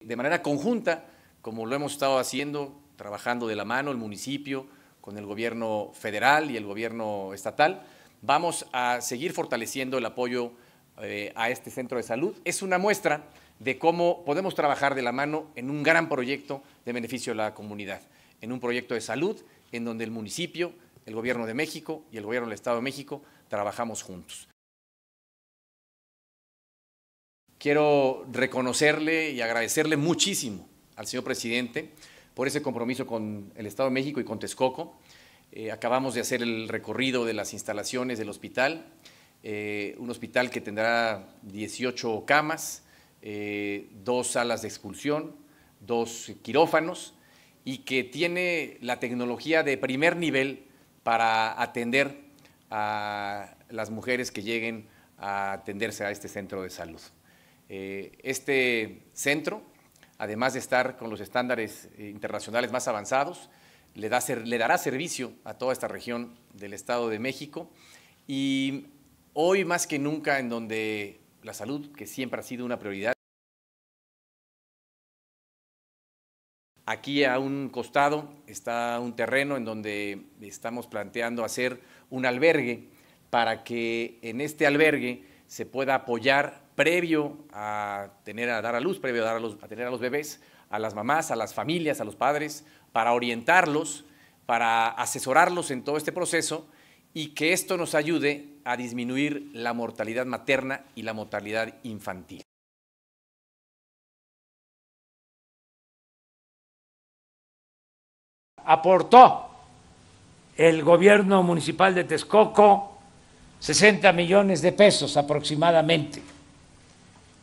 de manera conjunta, como lo hemos estado haciendo, trabajando de la mano el municipio con el gobierno federal y el gobierno estatal, vamos a seguir fortaleciendo el apoyo eh, a este centro de salud. Es una muestra de cómo podemos trabajar de la mano en un gran proyecto de beneficio a la comunidad, en un proyecto de salud en donde el municipio, el gobierno de México y el gobierno del Estado de México trabajamos juntos quiero reconocerle y agradecerle muchísimo al señor presidente por ese compromiso con el Estado de México y con Texcoco. Eh, acabamos de hacer el recorrido de las instalaciones del hospital, eh, un hospital que tendrá 18 camas, eh, dos salas de expulsión, dos quirófanos y que tiene la tecnología de primer nivel para atender a las mujeres que lleguen a atenderse a este centro de salud. Eh, este centro, además de estar con los estándares eh, internacionales más avanzados, le dará servicio a toda esta región del Estado de México. Y hoy más que nunca, en donde la salud, que siempre ha sido una prioridad, Aquí a un costado está un terreno en donde estamos planteando hacer un albergue para que en este albergue se pueda apoyar previo a tener a dar a luz, previo a, dar a, a tener a los bebés, a las mamás, a las familias, a los padres, para orientarlos, para asesorarlos en todo este proceso y que esto nos ayude a disminuir la mortalidad materna y la mortalidad infantil. Aportó el gobierno municipal de Texcoco 60 millones de pesos aproximadamente.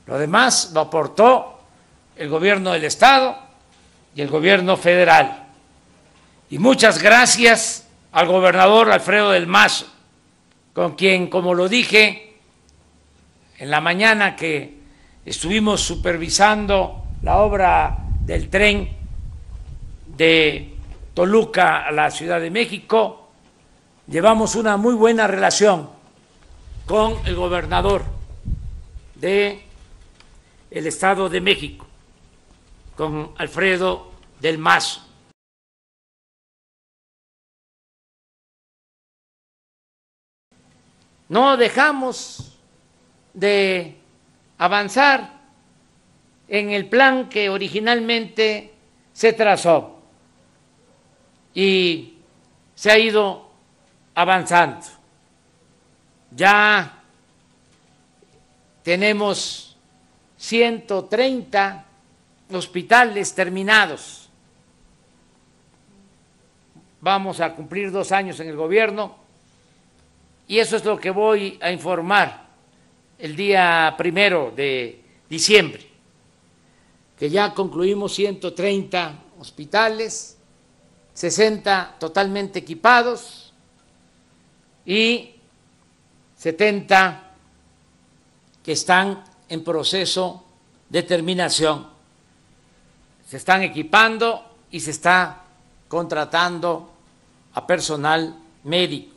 Lo demás lo aportó el gobierno del Estado y el gobierno federal. Y muchas gracias al gobernador Alfredo del Mazo, con quien, como lo dije en la mañana que estuvimos supervisando la obra del tren de Toluca a la Ciudad de México, llevamos una muy buena relación con el gobernador de el Estado de México, con Alfredo del Mazo. No dejamos de avanzar en el plan que originalmente se trazó y se ha ido avanzando. Ya tenemos 130 hospitales terminados. Vamos a cumplir dos años en el gobierno y eso es lo que voy a informar el día primero de diciembre, que ya concluimos 130 hospitales, 60 totalmente equipados y 70 que están en proceso de terminación. Se están equipando y se está contratando a personal médico.